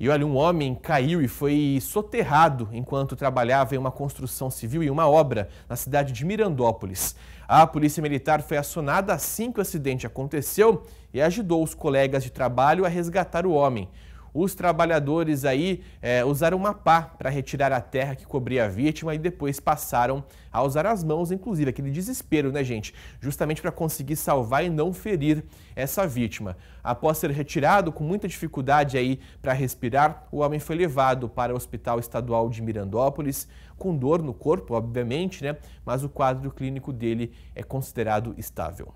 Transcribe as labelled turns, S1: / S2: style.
S1: E olha, um homem caiu e foi soterrado enquanto trabalhava em uma construção civil e uma obra na cidade de Mirandópolis. A polícia militar foi acionada assim que o acidente aconteceu e ajudou os colegas de trabalho a resgatar o homem os trabalhadores aí é, usaram uma pá para retirar a terra que cobria a vítima e depois passaram a usar as mãos, inclusive aquele desespero, né, gente? Justamente para conseguir salvar e não ferir essa vítima. Após ser retirado com muita dificuldade aí para respirar, o homem foi levado para o Hospital Estadual de Mirandópolis com dor no corpo, obviamente, né? Mas o quadro clínico dele é considerado estável.